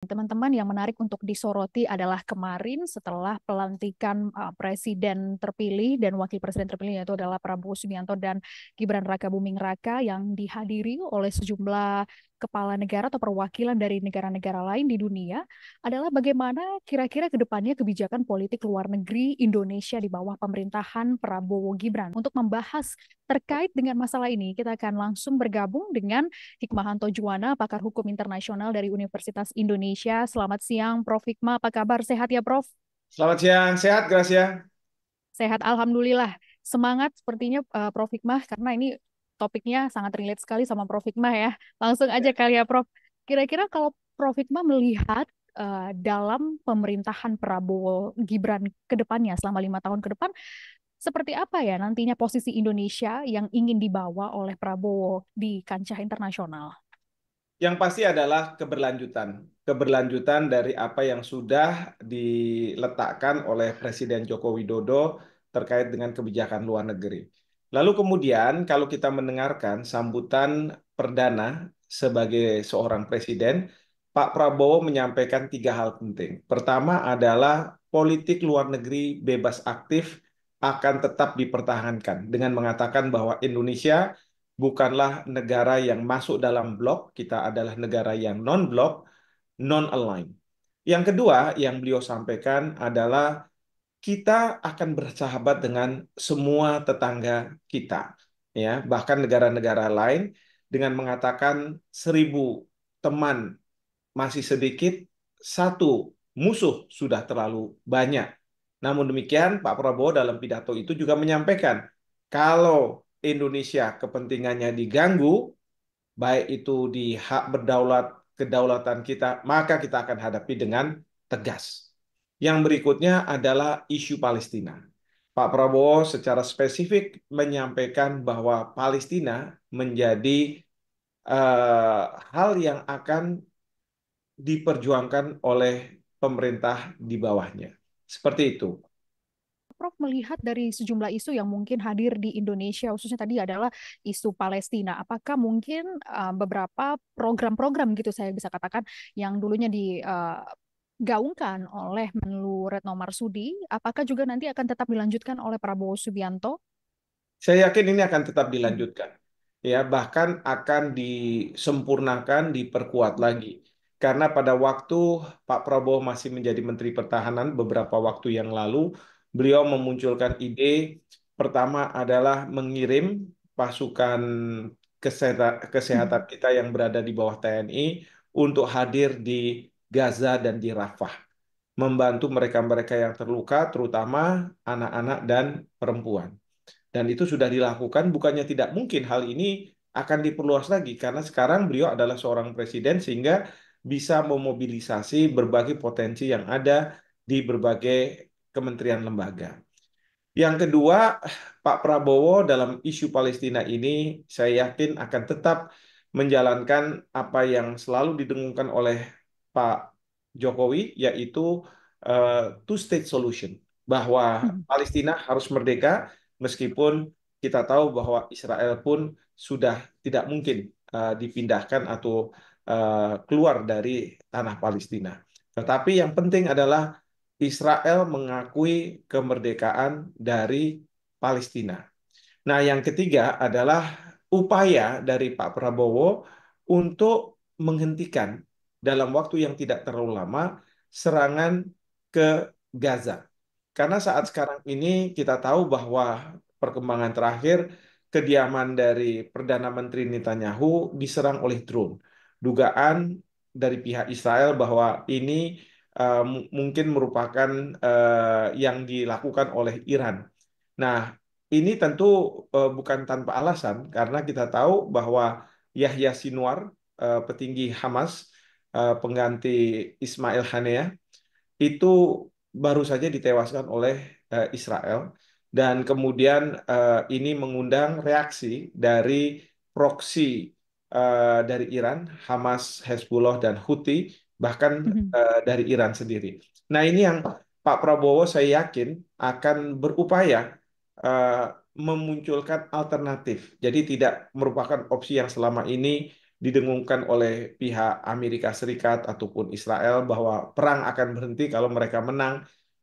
Teman-teman yang menarik untuk disoroti adalah kemarin setelah pelantikan uh, presiden terpilih dan wakil presiden terpilih yaitu adalah Prabowo Subianto dan Gibran Raka Buming Raka yang dihadiri oleh sejumlah kepala negara atau perwakilan dari negara-negara lain di dunia adalah bagaimana kira-kira kedepannya kebijakan politik luar negeri Indonesia di bawah pemerintahan Prabowo Gibran. Untuk membahas terkait dengan masalah ini, kita akan langsung bergabung dengan Hikmahanto Juwana, pakar hukum internasional dari Universitas Indonesia. Selamat siang, Prof. Hikmah. Apa kabar? Sehat ya, Prof? Selamat siang. Sehat, Gracia. Sehat, Alhamdulillah semangat sepertinya uh, Prof Hikmah karena ini topiknya sangat relate sekali sama Prof. Hikmah ya. Langsung aja iya. kali ya Prof. Kira-kira kalau Prof. Hikmah melihat uh, dalam pemerintahan Prabowo Gibran ke depannya selama lima tahun ke depan, seperti apa ya nantinya posisi Indonesia yang ingin dibawa oleh Prabowo di kancah internasional? Yang pasti adalah keberlanjutan. Keberlanjutan dari apa yang sudah diletakkan oleh Presiden Joko Widodo terkait dengan kebijakan luar negeri. Lalu kemudian kalau kita mendengarkan sambutan perdana sebagai seorang presiden, Pak Prabowo menyampaikan tiga hal penting. Pertama adalah politik luar negeri bebas aktif akan tetap dipertahankan dengan mengatakan bahwa Indonesia bukanlah negara yang masuk dalam blok, kita adalah negara yang non-blok, non-aligned. Yang kedua yang beliau sampaikan adalah kita akan bersahabat dengan semua tetangga kita, ya bahkan negara-negara lain dengan mengatakan seribu teman masih sedikit, satu musuh sudah terlalu banyak. Namun demikian, Pak Prabowo dalam pidato itu juga menyampaikan kalau Indonesia kepentingannya diganggu, baik itu di hak berdaulat kedaulatan kita, maka kita akan hadapi dengan tegas. Yang berikutnya adalah isu Palestina. Pak Prabowo secara spesifik menyampaikan bahwa Palestina menjadi uh, hal yang akan diperjuangkan oleh pemerintah di bawahnya. Seperti itu. Prof melihat dari sejumlah isu yang mungkin hadir di Indonesia, khususnya tadi adalah isu Palestina. Apakah mungkin uh, beberapa program-program gitu saya bisa katakan yang dulunya di uh, digaungkan oleh Menlu Retno Marsudi, apakah juga nanti akan tetap dilanjutkan oleh Prabowo Subianto? Saya yakin ini akan tetap dilanjutkan. Ya, bahkan akan disempurnakan, diperkuat lagi. Karena pada waktu Pak Prabowo masih menjadi Menteri Pertahanan beberapa waktu yang lalu, beliau memunculkan ide pertama adalah mengirim pasukan kesehatan hmm. kita yang berada di bawah TNI untuk hadir di Gaza dan di Rafah. Membantu mereka-mereka yang terluka, terutama anak-anak dan perempuan. Dan itu sudah dilakukan, bukannya tidak mungkin hal ini akan diperluas lagi. Karena sekarang beliau adalah seorang presiden sehingga bisa memobilisasi berbagai potensi yang ada di berbagai kementerian lembaga. Yang kedua, Pak Prabowo dalam isu Palestina ini saya yakin akan tetap menjalankan apa yang selalu didengungkan oleh Pak Jokowi yaitu uh, two state solution bahwa hmm. Palestina harus merdeka meskipun kita tahu bahwa Israel pun sudah tidak mungkin uh, dipindahkan atau uh, keluar dari tanah Palestina. Tetapi yang penting adalah Israel mengakui kemerdekaan dari Palestina. Nah, yang ketiga adalah upaya dari Pak Prabowo untuk menghentikan dalam waktu yang tidak terlalu lama serangan ke Gaza. Karena saat sekarang ini kita tahu bahwa perkembangan terakhir kediaman dari Perdana Menteri Netanyahu diserang oleh drone. Dugaan dari pihak Israel bahwa ini uh, mungkin merupakan uh, yang dilakukan oleh Iran. Nah, ini tentu uh, bukan tanpa alasan karena kita tahu bahwa Yahya Sinwar, uh, petinggi Hamas, Eh, pengganti Ismail Haniyeh itu baru saja ditewaskan oleh eh, Israel dan kemudian eh, ini mengundang reaksi dari proksi dari Iran, Hamas, Hezbollah dan Houthi bahkan mhm. dari Iran sendiri. Nah, ini yang Pak Prabowo saya yakin akan berupaya memunculkan alternatif. Jadi tidak merupakan opsi yang selama ini didengungkan oleh pihak Amerika Serikat ataupun Israel bahwa perang akan berhenti kalau mereka menang,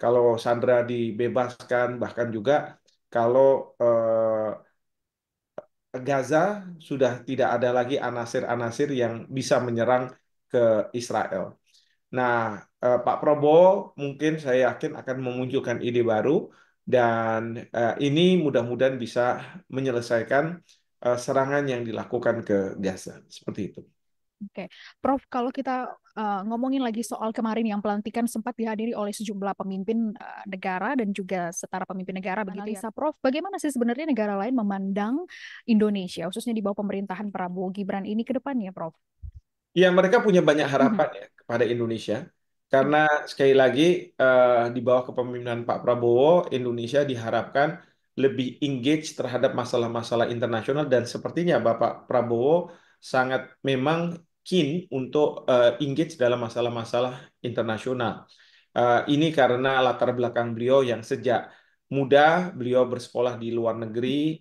kalau Sandra dibebaskan, bahkan juga kalau eh, Gaza sudah tidak ada lagi anasir-anasir yang bisa menyerang ke Israel. Nah, eh, Pak Prabowo mungkin saya yakin akan memunculkan ide baru dan eh, ini mudah-mudahan bisa menyelesaikan Eh, serangan yang dilakukan ke Gaza seperti itu. Oke, okay. Prof, kalau kita uh, ngomongin lagi soal kemarin yang pelantikan sempat dihadiri oleh sejumlah pemimpin uh, negara dan juga setara pemimpin negara Mana begitu Isa ya, Prof, bagaimana sih sebenarnya negara lain memandang Indonesia khususnya di bawah pemerintahan Prabowo Gibran ini ke depannya, Prof? Ya, mereka punya banyak mm-hmm. harapan hmm. ya kepada Indonesia karena mm-hmm. sekali lagi uh, di bawah kepemimpinan Pak Prabowo Indonesia diharapkan lebih engage terhadap masalah-masalah internasional dan sepertinya Bapak Prabowo sangat memang keen untuk uh, eh, engage dalam masalah-masalah internasional. Uh, ini karena latar belakang beliau yang sejak muda beliau bersekolah di luar negeri,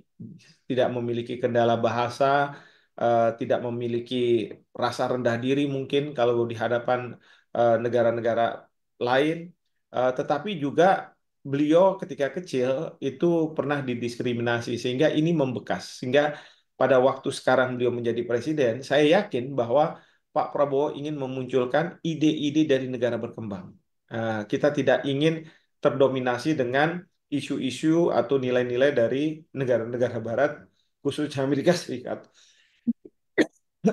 tidak memiliki kendala bahasa, uh, tidak memiliki rasa rendah diri mungkin kalau di hadapan negara-negara uh, lain, uh, tetapi juga beliau ketika kecil itu pernah didiskriminasi sehingga ini membekas sehingga pada waktu sekarang beliau menjadi presiden saya yakin bahwa Pak Prabowo ingin memunculkan ide-ide dari negara berkembang eh, kita tidak ingin terdominasi dengan isu-isu atau nilai-nilai dari negara-negara Barat khususnya Amerika Serikat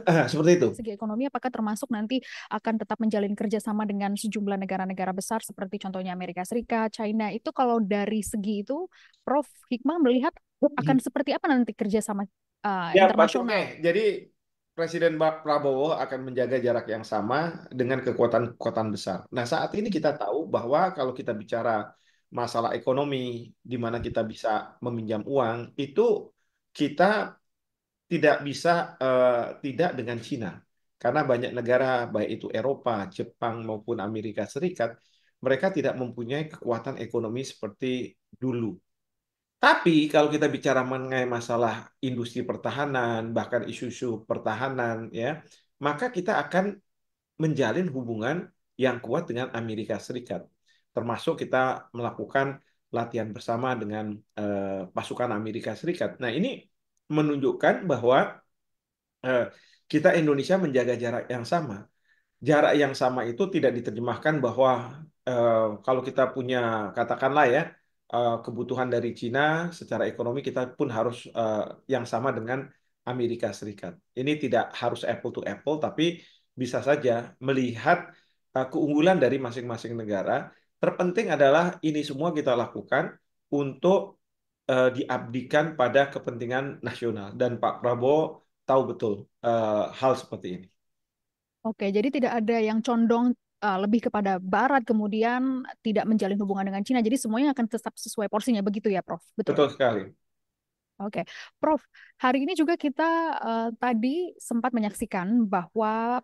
seperti itu. Segi ekonomi apakah termasuk nanti akan tetap menjalin kerjasama dengan sejumlah negara-negara besar seperti contohnya Amerika Serikat, China. Itu kalau dari segi itu, Prof. Hikmah melihat akan hmm. seperti apa nanti kerjasama uh, ya, internasional? Jadi Presiden Prabowo akan menjaga jarak yang sama dengan kekuatan-kekuatan besar. Nah saat ini kita tahu bahwa kalau kita bicara masalah ekonomi, di mana kita bisa meminjam uang, itu kita tidak bisa uh, tidak dengan Cina karena banyak negara baik itu Eropa, Jepang maupun Amerika Serikat mereka tidak mempunyai kekuatan ekonomi seperti dulu. Tapi kalau kita bicara mengenai masalah industri pertahanan bahkan isu-isu pertahanan ya, maka kita akan menjalin hubungan yang kuat dengan Amerika Serikat. Termasuk kita melakukan latihan bersama dengan uh, pasukan Amerika Serikat. Nah, ini menunjukkan bahwa eh, kita Indonesia menjaga jarak yang sama. Jarak yang sama itu tidak diterjemahkan bahwa eh, kalau kita punya katakanlah ya eh, kebutuhan dari Cina secara ekonomi kita pun harus eh, yang sama dengan Amerika Serikat. Ini tidak harus apple to apple tapi bisa saja melihat eh, keunggulan dari masing-masing negara. Terpenting adalah ini semua kita lakukan untuk uh, diabdikan pada kepentingan nasional dan Pak Prabowo tahu betul uh, hal seperti ini. Oke, jadi tidak ada yang condong uh, lebih kepada barat kemudian tidak menjalin hubungan dengan Cina. Jadi semuanya akan tetap sesuai porsinya begitu ya, Prof. Betul. Betul sekali. Oke, Prof. Hari ini juga kita uh, tadi sempat menyaksikan bahwa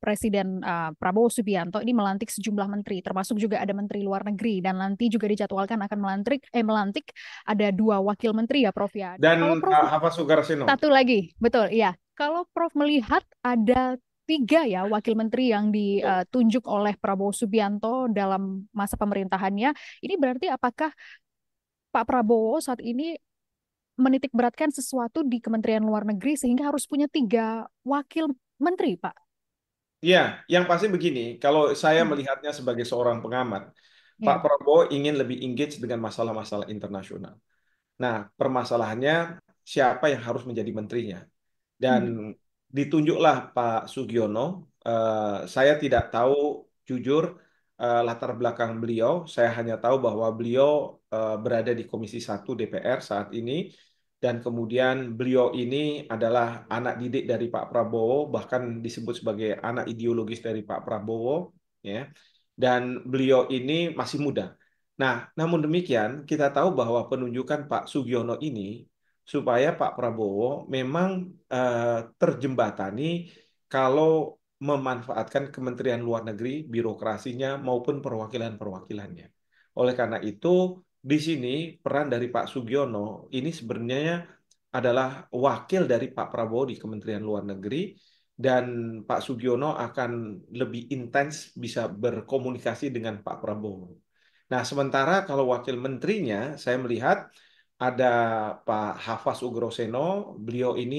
Presiden uh, Prabowo Subianto ini melantik sejumlah menteri, termasuk juga ada menteri luar negeri dan nanti juga dijadwalkan akan melantik eh melantik ada dua wakil menteri ya Prof ya. Dan Prof, eh, apa Sugarsino? Satu lagi, betul, iya. Kalau Prof melihat ada tiga ya wakil menteri yang ditunjuk eh, oleh Prabowo Subianto dalam masa pemerintahannya. Ini berarti apakah Pak Prabowo saat ini menitik beratkan sesuatu di Kementerian Luar Negeri sehingga harus punya tiga wakil menteri, Pak? Ya, yang pasti begini, kalau saya hmm. melihatnya sebagai seorang pengamat, ya. Pak Prabowo ingin lebih engage dengan masalah-masalah internasional. Nah, permasalahannya siapa yang harus menjadi menterinya. Dan Hmm. ditunjuklah Pak Sugiono, uh, saya tidak tahu jujur uh, latar belakang beliau, saya hanya tahu bahwa beliau uh, berada di Komisi 1 DPR saat ini dan kemudian beliau ini adalah anak didik dari Pak Prabowo bahkan disebut sebagai anak ideologis dari Pak Prabowo ya dan beliau ini masih muda. Nah, namun demikian kita tahu bahwa penunjukan Pak Sugiono ini supaya Pak Prabowo memang eh, terjembatani kalau memanfaatkan Kementerian Luar Negeri, birokrasinya maupun perwakilan-perwakilannya. Oleh karena itu di sini peran dari Pak Sugiono ini sebenarnya adalah wakil dari Pak Prabowo di Kementerian Luar Negeri dan Pak Sugiono akan lebih intens bisa berkomunikasi dengan Pak Prabowo. Nah, sementara kalau wakil menterinya saya melihat ada Pak Hafaz Ugroseno, beliau ini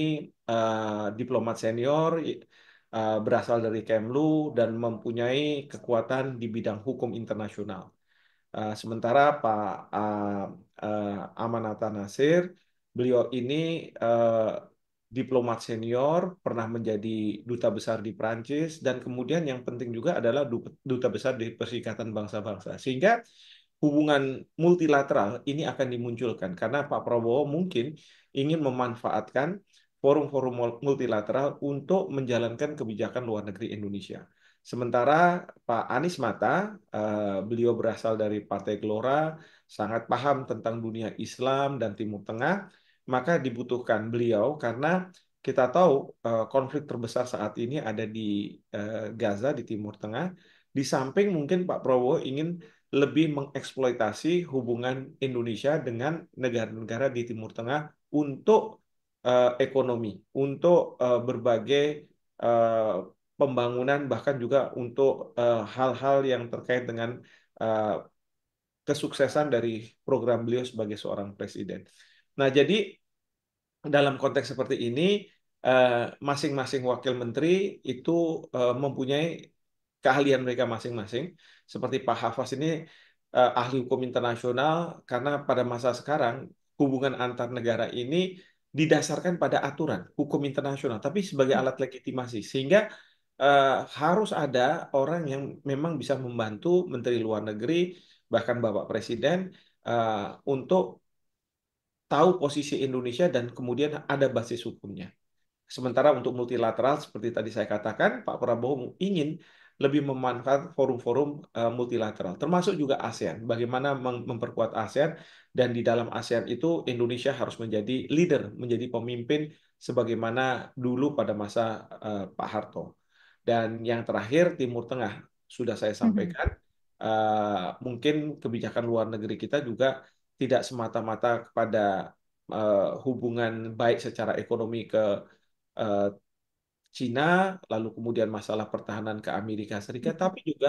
uh, diplomat senior uh, berasal dari Kemlu dan mempunyai kekuatan di bidang hukum internasional. Eh, sementara Pak uh, uh, Amanata Nasir, beliau ini uh, diplomat senior, pernah menjadi duta besar di Prancis, dan kemudian yang penting juga adalah duta besar di Perserikatan Bangsa-Bangsa. Sehingga hubungan multilateral ini akan dimunculkan karena Pak Prabowo mungkin ingin memanfaatkan forum-forum multilateral untuk menjalankan kebijakan luar negeri Indonesia. Sementara Pak Anies Mata, eh, beliau berasal dari Partai Gelora, sangat paham tentang dunia Islam dan Timur Tengah, maka dibutuhkan beliau karena kita tahu eh, konflik terbesar saat ini ada di eh, Gaza, di Timur Tengah. Di samping mungkin Pak Prabowo ingin lebih mengeksploitasi hubungan Indonesia dengan negara-negara di Timur Tengah untuk ekonomi, untuk berbagai pembangunan bahkan juga untuk eh, hal-hal uh, yang terkait dengan uh, kesuksesan dari program beliau sebagai seorang presiden. Nah, jadi dalam konteks seperti ini eh, masing-masing uh, wakil menteri itu mempunyai keahlian mereka masing-masing. Seperti Pak Hafaz ini ahli hukum internasional karena pada masa sekarang hubungan antar negara ini didasarkan pada aturan hukum internasional tapi sebagai hmm. alat legitimasi sehingga uh, harus ada orang yang memang bisa membantu Menteri Luar Negeri bahkan Bapak Presiden uh, untuk tahu posisi Indonesia dan kemudian ada basis hukumnya. Sementara untuk multilateral seperti tadi saya katakan Pak Prabowo ingin lebih memanfaat forum-forum eh, multilateral, termasuk juga ASEAN. Bagaimana memperkuat ASEAN dan di dalam ASEAN itu Indonesia harus menjadi leader, menjadi pemimpin sebagaimana dulu pada masa Pak Harto. Dan yang terakhir Timur Tengah sudah saya mhm. sampaikan. Mm -hmm. uh, mungkin kebijakan luar negeri kita juga tidak semata-mata kepada uh, hubungan baik secara ekonomi ke uh, Cina, lalu kemudian masalah pertahanan ke Amerika Serikat, mhm. tapi juga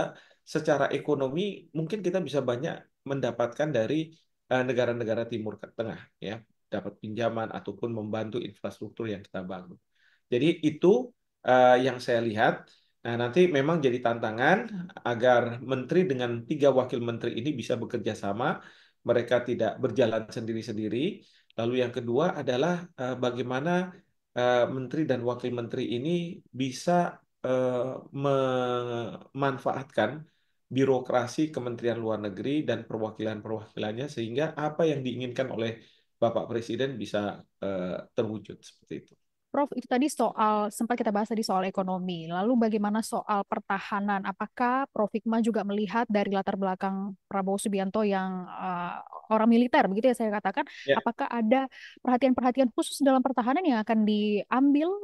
secara ekonomi mungkin kita bisa banyak mendapatkan dari negara-negara uh, Timur Tengah, ya, dapat pinjaman ataupun membantu infrastruktur yang kita bangun. Jadi itu uh, yang saya lihat. Nah, nanti memang jadi tantangan agar menteri dengan tiga wakil menteri ini bisa bekerja sama, mereka tidak berjalan sendiri-sendiri. Lalu yang kedua adalah uh, bagaimana uh, menteri dan wakil menteri ini bisa uh, memanfaatkan birokrasi Kementerian Luar Negeri dan perwakilan-perwakilannya sehingga apa yang diinginkan oleh Bapak Presiden bisa uh, terwujud seperti itu. Prof, itu tadi soal sempat kita bahas tadi soal ekonomi. Lalu bagaimana soal pertahanan? Apakah Prof Hikmah juga melihat dari latar belakang Prabowo Subianto yang uh, orang militer, begitu ya saya katakan, ya. apakah ada perhatian-perhatian khusus dalam pertahanan yang akan diambil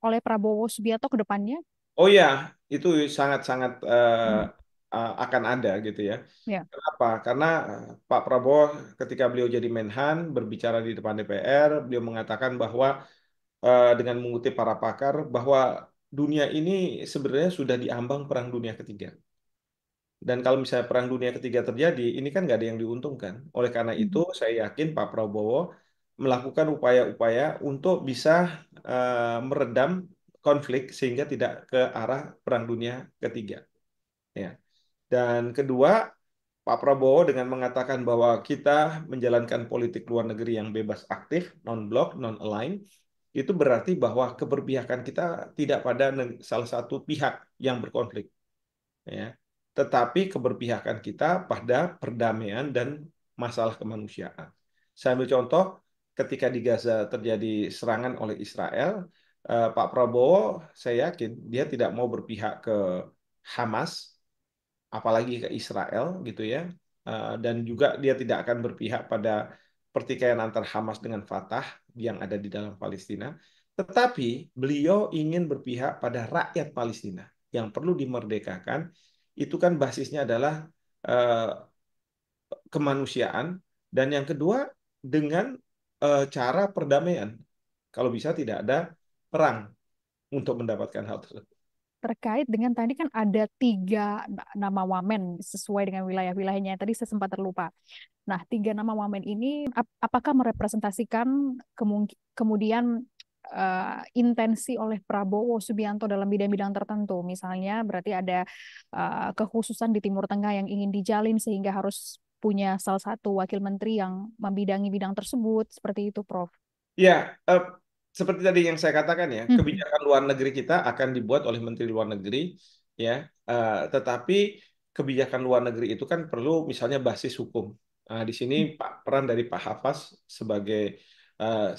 oleh Prabowo Subianto ke depannya? Oh ya, itu sangat-sangat uh, hmm eh, eh, akan ada gitu ya. ya. Kenapa? Karena Pak Prabowo ketika beliau jadi Menhan berbicara di depan DPR, beliau mengatakan bahwa Eh, dengan mengutip para pakar bahwa dunia ini sebenarnya sudah diambang perang dunia ketiga. Dan kalau misalnya perang dunia ketiga terjadi, ini kan nggak ada yang diuntungkan. Oleh karena hmm. itu, saya yakin Pak Prabowo melakukan upaya-upaya untuk bisa uh, meredam konflik sehingga tidak ke arah perang dunia ketiga. Ya. Dan kedua, Pak Prabowo dengan mengatakan bahwa kita menjalankan politik luar negeri yang bebas aktif, non-blok, non-align, itu berarti bahwa keberpihakan kita tidak pada salah satu pihak yang berkonflik. Ya. Tetapi keberpihakan kita pada perdamaian dan masalah kemanusiaan. Saya ambil contoh ketika di Gaza terjadi serangan oleh Israel, eh, Pak Prabowo saya yakin dia tidak mau berpihak ke Hamas apalagi ke Israel gitu ya. Eh, dan juga dia tidak akan berpihak pada pertikaian antar Hamas dengan Fatah yang ada di dalam Palestina, tetapi beliau ingin berpihak pada rakyat Palestina yang perlu dimerdekakan. Itu kan basisnya adalah eh, kemanusiaan dan yang kedua dengan eh, cara perdamaian. Kalau bisa tidak ada perang untuk mendapatkan hal tersebut terkait dengan tadi kan ada tiga nama wamen sesuai dengan wilayah-wilayahnya tadi saya sempat terlupa. Nah, tiga nama wamen ini ap apakah merepresentasikan kemudian uh, intensi oleh Prabowo Subianto dalam bidang-bidang tertentu? Misalnya berarti ada uh, kekhususan di Timur Tengah yang ingin dijalin sehingga harus punya salah satu wakil menteri yang membidangi bidang tersebut seperti itu, Prof. Ya, uh, seperti tadi yang saya katakan ya, hmm. kebijakan luar negeri kita akan dibuat oleh menteri luar negeri ya. Uh, tetapi kebijakan luar negeri itu kan perlu misalnya basis hukum. Uh, di sini hmm. Pak peran dari Pak Hafaz sebagai uh,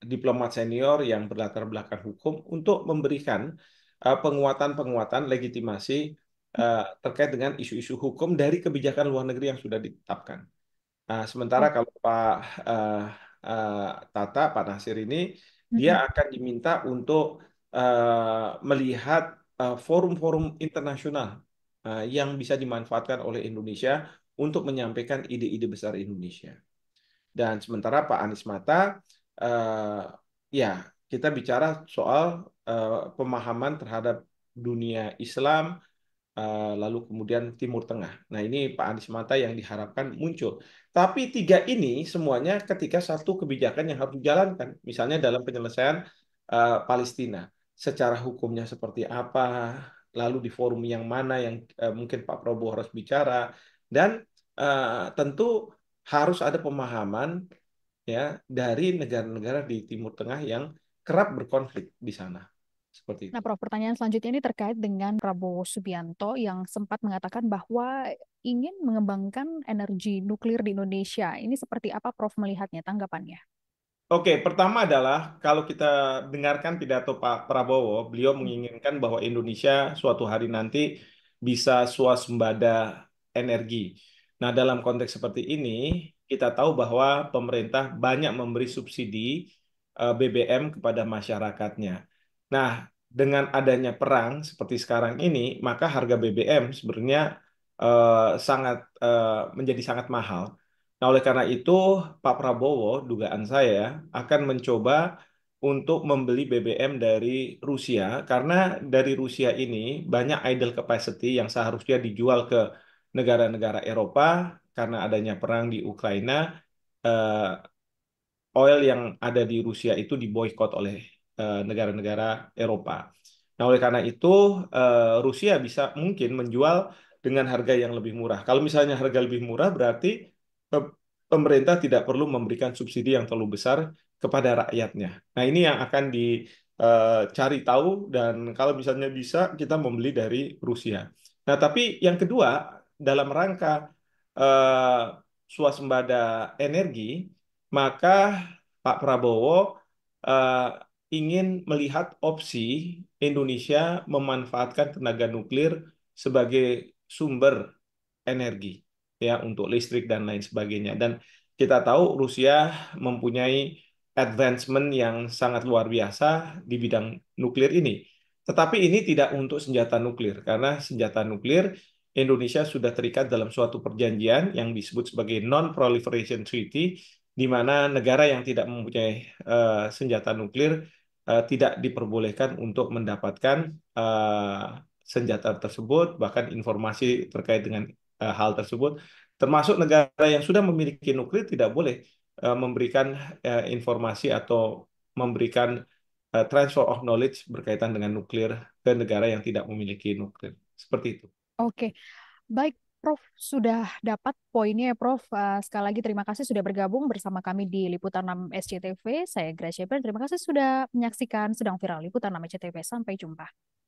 diplomat senior yang berlatar belakang hukum untuk memberikan penguatan-penguatan uh, legitimasi uh, terkait dengan isu-isu hukum dari kebijakan luar negeri yang sudah ditetapkan. Uh, sementara kalau Pak uh, uh, Tata, Pak Nasir ini dia akan diminta untuk uh, melihat eh, forum-forum uh, internasional uh, yang bisa dimanfaatkan oleh Indonesia untuk menyampaikan ide-ide besar Indonesia. Dan sementara Pak Anies Mata, uh, ya kita bicara soal uh, pemahaman terhadap dunia Islam, Eh, lalu kemudian Timur Tengah. Nah ini Pak Anies Mata yang diharapkan muncul. Tapi tiga ini semuanya ketika satu kebijakan yang harus dijalankan. Misalnya dalam penyelesaian uh, Palestina. Secara hukumnya seperti apa, lalu di forum yang mana yang uh, mungkin Pak Prabowo harus bicara. Dan uh, tentu harus ada pemahaman ya dari negara-negara di Timur Tengah yang kerap berkonflik di sana. Seperti itu. Nah, Prof, pertanyaan selanjutnya ini terkait dengan Prabowo Subianto yang sempat mengatakan bahwa ingin mengembangkan energi nuklir di Indonesia. Ini seperti apa Prof melihatnya, tanggapannya? Oke, pertama adalah kalau kita dengarkan pidato Pak Prabowo, beliau menginginkan bahwa Indonesia suatu hari nanti bisa swasembada energi. Nah, dalam konteks seperti ini, kita tahu bahwa pemerintah banyak memberi subsidi eh, BBM kepada masyarakatnya. Nah, dengan adanya perang seperti sekarang ini, maka harga BBM sebenarnya eh, sangat eh, menjadi sangat mahal. Nah, oleh karena itu, Pak Prabowo, dugaan saya, akan mencoba untuk membeli BBM dari Rusia karena dari Rusia ini banyak idle capacity yang seharusnya dijual ke negara-negara Eropa karena adanya perang di Ukraina eh, oil yang ada di Rusia itu diboykot oleh Eh, negara-negara Eropa. Nah, oleh karena itu eh, Rusia bisa mungkin menjual dengan harga yang lebih murah. Kalau misalnya harga lebih murah berarti pemerintah tidak perlu memberikan subsidi yang terlalu besar kepada rakyatnya. Nah, ini yang akan dicari eh, tahu dan kalau misalnya bisa kita membeli dari Rusia. Nah, tapi yang kedua dalam rangka swasembada energi, maka Pak Prabowo ingin melihat opsi Indonesia memanfaatkan tenaga nuklir sebagai sumber energi ya untuk listrik dan lain sebagainya dan kita tahu Rusia mempunyai advancement yang sangat luar biasa di bidang nuklir ini tetapi ini tidak untuk senjata nuklir karena senjata nuklir Indonesia sudah terikat dalam suatu perjanjian yang disebut sebagai non-proliferation treaty di mana negara yang tidak mempunyai uh, senjata nuklir uh, tidak diperbolehkan untuk mendapatkan uh, senjata tersebut, bahkan informasi terkait dengan uh, hal tersebut. Termasuk negara yang sudah memiliki nuklir tidak boleh uh, memberikan uh, informasi atau memberikan uh, transfer of knowledge berkaitan dengan nuklir ke negara yang tidak memiliki nuklir. Seperti itu. Oke, okay. baik Prof sudah dapat poinnya ya, Prof. Eh, sekali lagi terima kasih sudah bergabung bersama kami di Liputan 6 SCTV. Saya Gracia Terima kasih sudah menyaksikan Sedang Viral Liputan 6 SCTV. Sampai jumpa.